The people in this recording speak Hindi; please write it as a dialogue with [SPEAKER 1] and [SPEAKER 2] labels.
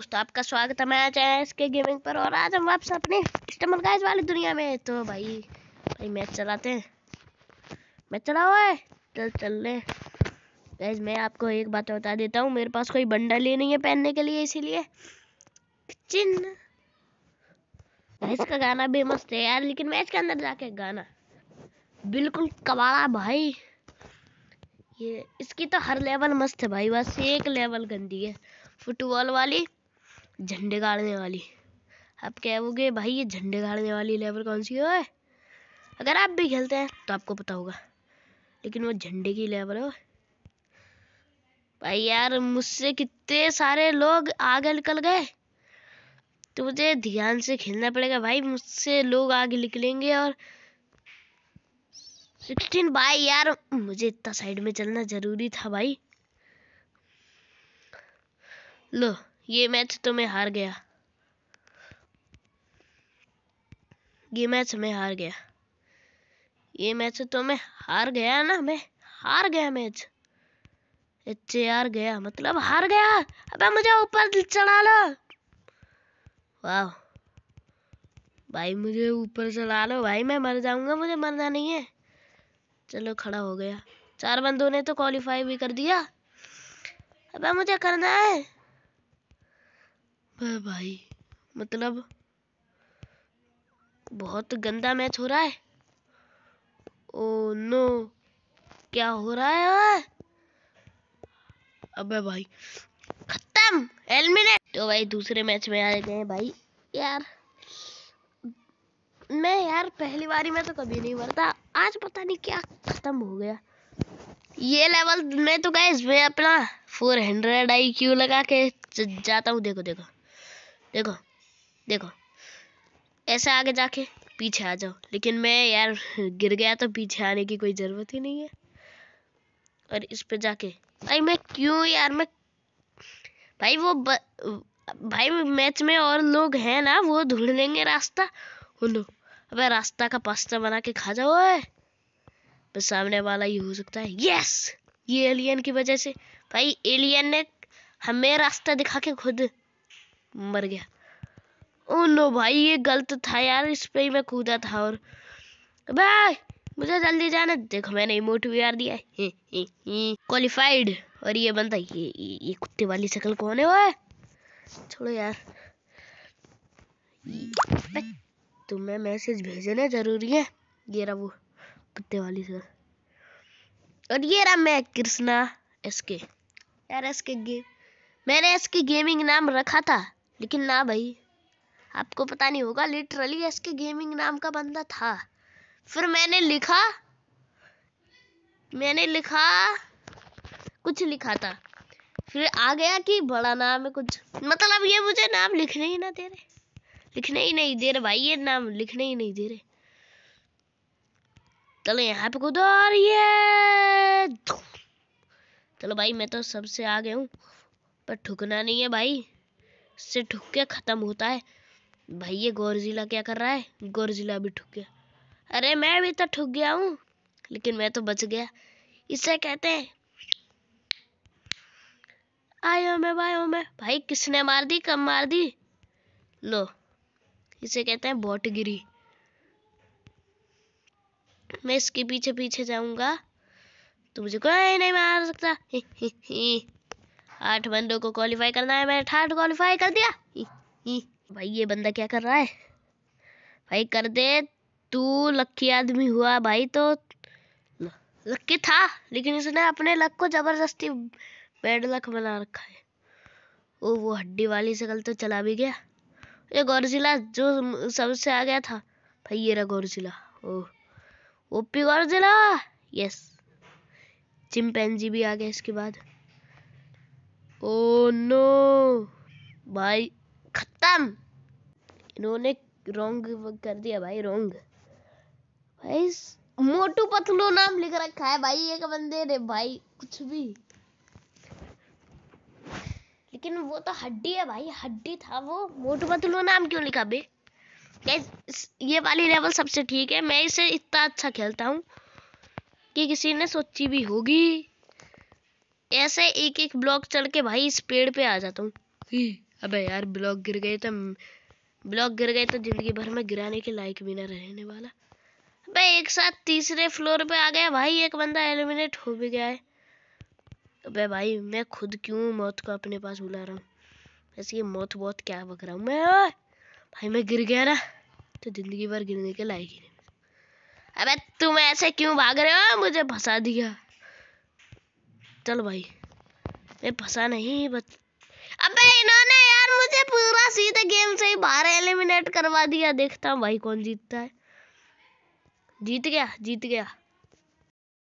[SPEAKER 1] दोस्तों आपका स्वागत है मैं चाहे इसके गेमिंग पर और आज हम वापस अपने स्टमल गाइस वाली दुनिया में तो भाई भाई मैच चलाते हैं मैच चलाओ है चल चल ले गाइस मैं आपको एक बात बता देता हूँ मेरे पास कोई बंडल ही नहीं है पहनने के लिए इसीलिए चिन्ह गाइस का गाना भी मस्त है यार लेकिन मैच के अंदर जाके गाना बिल्कुल कबाड़ा भाई ये इसकी तो हर लेवल मस्त है भाई बस एक लेवल गंदी है फुटबॉल वाली झंडे गाड़ने वाली आप कहोगे भाई ये झंडे गाड़ने वाली लेवल कौन सी है अगर आप भी खेलते हैं तो आपको पता होगा लेकिन वो झंडे की लेवल हो भाई यार मुझसे कितने सारे लोग आगे निकल गए तो मुझे ध्यान से खेलना पड़ेगा भाई मुझसे लोग आगे निकलेंगे और सिक्सटीन भाई यार मुझे इतना साइड में चलना ज़रूरी था भाई लो ये मैच तो मैं हार गया ये मैच मैं हार गया ये मैच तो मैं हार गया ना मैं हार गया मैच अच्छे हार गया मतलब हार गया अबे मुझे ऊपर चढ़ा लो वाह भाई मुझे ऊपर चढ़ा लो भाई मैं मर जाऊंगा मुझे मरना नहीं है चलो खड़ा हो गया चार बंदों ने तो क्वालिफाई भी कर दिया अबे मुझे करना है पर भाई मतलब बहुत गंदा मैच हो रहा है ओ oh नो क्या हो रहा है अबे भाई खत्म एलिमिनेट तो भाई दूसरे मैच में आ गए भाई यार मैं यार पहली बारी में तो कभी नहीं मरता आज पता नहीं क्या खत्म हो गया ये लेवल में तो गए मैं अपना फोर हंड्रेड आई क्यू लगा के जाता हूँ देखो देखो देखो देखो ऐसे आगे जाके पीछे आ जाओ लेकिन मैं यार गिर गया तो पीछे आने की कोई ज़रूरत ही नहीं है और इस पे जाके भाई मैं क्यों यार मैं भाई वो ब... भाई मैच में और लोग हैं ना वो ढूंढ लेंगे रास्ता उन अबे रास्ता का पास्ता बना के खा जाओ है बस सामने वाला ही हो सकता है यस ये एलियन की वजह से भाई एलियन ने हमें रास्ता दिखा के खुद मर गया ओ नो भाई ये गलत था यार इस पे ही मैं कूदा था और भाई मुझे जल्दी जाना देखो मैंने इमोट भी यार दिया क्वालिफाइड और ये बंदा ये ये, ये कुत्ते वाली शक्ल कौन है वो छोड़ो यार तुम्हें मैसेज भेजना जरूरी है ये रहा वो कुत्ते वाली शक्ल और ये रहा मैं कृष्णा एस के यार एसके गेम मैंने एसके गेमिंग नाम रखा था लेकिन ना भाई आपको पता नहीं होगा लिटरली एस के गेमिंग नाम का बंदा था फिर मैंने लिखा मैंने लिखा कुछ लिखा था फिर आ गया कि बड़ा नाम है कुछ मतलब ये मुझे नाम लिखने ही ना दे रहे लिखने ही नहीं दे रहे भाई ये नाम लिखने ही नहीं दे रहे चलो यहाँ पे कुछ और ये चलो भाई मैं तो सबसे आ गया हूँ पर ठुकना नहीं है भाई से ठुक के ख़त्म होता है भाई ये गोरजिला क्या कर रहा है गोरजिला भी ठुक गया अरे मैं भी तो ठुक गया हूँ लेकिन मैं तो बच गया इसे कहते हैं आयो मैं भाई मैं भाई किसने मार दी कब मार दी लो इसे कहते हैं बोटगिरी मैं इसके पीछे पीछे जाऊंगा तो मुझे कोई नहीं मार सकता ही ही ही। आठ बंदों को क्वालिफाई करना है मैंने ठाठ क्वालिफाई कर दिया ही, ही। भाई ये बंदा क्या कर रहा है भाई कर दे तू लक्की आदमी हुआ भाई तो लक्की था लेकिन इसने अपने लक को जबरदस्ती बैड लक बना रखा है ओ वो हड्डी वाली शकल तो चला भी गया ये गौरजिला जो सबसे आ गया था भाई ये रहा गौरजिला ओ ओपी गौरजिला यस चिमपैन भी आ गया इसके बाद ओ oh, नो भाई खत्म इन्होंने रोंग कर दिया भाई रोंग भाई मोटू पतलू नाम लिख रखा है भाई एक बंदे ने भाई कुछ भी लेकिन वो तो हड्डी है भाई हड्डी था वो मोटू पतलू नाम क्यों लिखा बे ये वाली लेवल सबसे ठीक है मैं इसे इतना अच्छा खेलता हूँ कि किसी ने सोची भी होगी ऐसे एक एक ब्लॉक चढ़ के भाई इस पेड़ पे आ जाता हूँ अबे यार ब्लॉक गिर गए तो ब्लॉक गिर गए तो जिंदगी भर में गिराने के लायक भी ना रहने वाला अबे एक साथ तीसरे फ्लोर पे आ गया भाई एक बंदा एलिमिनेट हो भी गया है अबे भाई मैं खुद क्यों मौत को अपने पास बुला रहा हूँ वैसे ये मौत बहुत क्या बक रहा हूँ मैं भाई मैं गिर गया ना तो जिंदगी भर गिरने के लायक ही नहीं अब तुम ऐसे क्यों भाग रहे हो मुझे फंसा दिया चल भाई मैं फंसा नहीं बच अबे इन्होंने यार मुझे पूरा सीधे गेम से ही बाहर एलिमिनेट करवा दिया देखता हूँ भाई कौन जीतता है जीत गया जीत गया